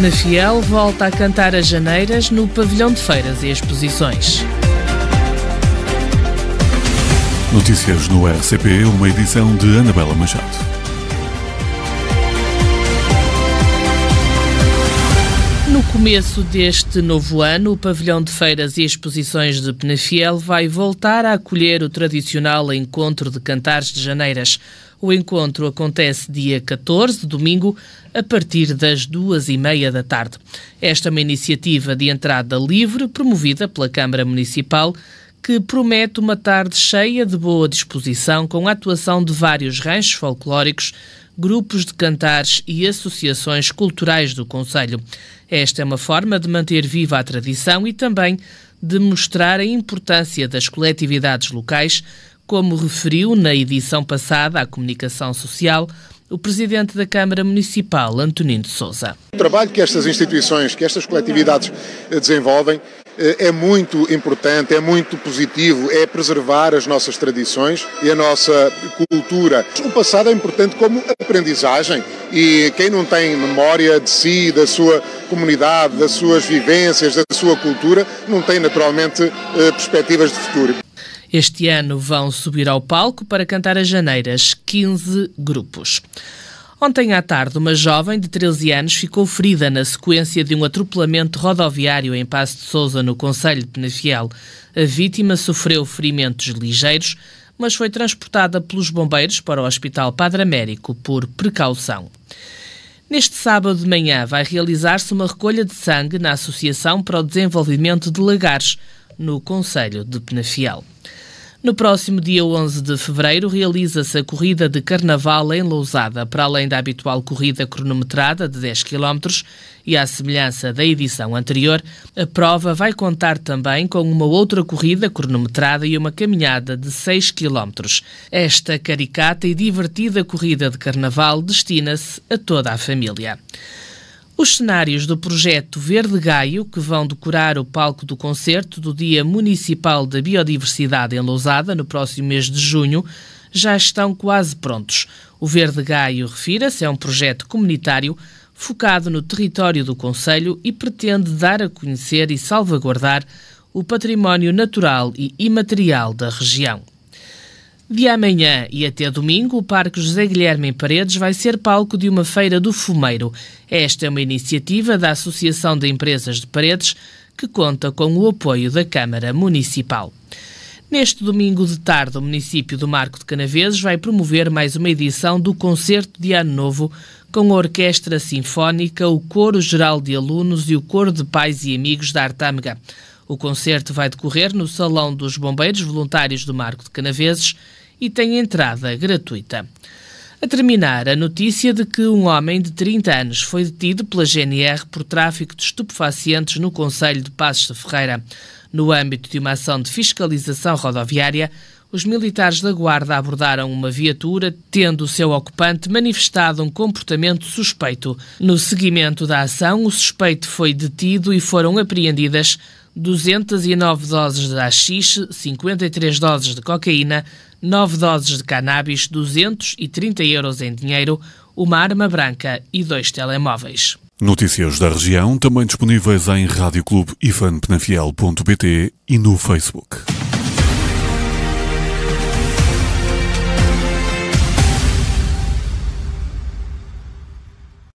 Na Fiel volta a cantar as janeiras no pavilhão de feiras e exposições. Notícias no RCP, uma edição de Anabela Machado. começo deste novo ano, o pavilhão de feiras e exposições de Penafiel vai voltar a acolher o tradicional encontro de cantares de janeiras. O encontro acontece dia 14, domingo, a partir das duas e meia da tarde. Esta é uma iniciativa de entrada livre promovida pela Câmara Municipal que promete uma tarde cheia de boa disposição, com a atuação de vários ranchos folclóricos, grupos de cantares e associações culturais do Conselho. Esta é uma forma de manter viva a tradição e também de mostrar a importância das coletividades locais, como referiu na edição passada à Comunicação Social o Presidente da Câmara Municipal, Antonino de Souza. O trabalho que estas instituições, que estas coletividades desenvolvem, eh, é muito importante, é muito positivo, é preservar as nossas tradições e a nossa cultura. O passado é importante como aprendizagem e quem não tem memória de si, da sua comunidade, das suas vivências, da sua cultura, não tem naturalmente eh, perspectivas de futuro. Este ano vão subir ao palco para cantar as Janeiras 15 grupos. Ontem à tarde, uma jovem de 13 anos ficou ferida na sequência de um atropelamento rodoviário em Passo de Souza, no Conselho de Penafiel. A vítima sofreu ferimentos ligeiros, mas foi transportada pelos bombeiros para o Hospital Padre Américo por precaução. Neste sábado de manhã vai realizar-se uma recolha de sangue na Associação para o Desenvolvimento de Lagares, no Conselho de Penafiel. No próximo dia 11 de fevereiro realiza-se a corrida de carnaval em Lousada, para além da habitual corrida cronometrada de 10 km e à semelhança da edição anterior, a prova vai contar também com uma outra corrida cronometrada e uma caminhada de 6 km. Esta caricata e divertida corrida de carnaval destina-se a toda a família. Os cenários do projeto Verde Gaio, que vão decorar o palco do concerto do Dia Municipal da Biodiversidade em Lousada, no próximo mês de junho, já estão quase prontos. O Verde Gaio, refira-se, é um projeto comunitário focado no território do Conselho e pretende dar a conhecer e salvaguardar o património natural e imaterial da região. De amanhã e até domingo, o Parque José Guilherme em Paredes vai ser palco de uma feira do fumeiro. Esta é uma iniciativa da Associação de Empresas de Paredes que conta com o apoio da Câmara Municipal. Neste domingo de tarde, o município do Marco de Canaveses vai promover mais uma edição do Concerto de Ano Novo com a Orquestra Sinfónica, o Coro Geral de Alunos e o Coro de Pais e Amigos da Artâmega. O concerto vai decorrer no Salão dos Bombeiros Voluntários do Marco de Canaveses e tem entrada gratuita. A terminar, a notícia de que um homem de 30 anos foi detido pela GNR por tráfico de estupefacientes no Conselho de Passos de Ferreira. No âmbito de uma ação de fiscalização rodoviária, os militares da Guarda abordaram uma viatura, tendo o seu ocupante manifestado um comportamento suspeito. No seguimento da ação, o suspeito foi detido e foram apreendidas 209 doses de haxixe, 53 doses de cocaína, 9 doses de cannabis, 230 euros em dinheiro, uma arma branca e dois telemóveis. Notícias da região também disponíveis em Radioclube e fanpenafiel.pt e no Facebook.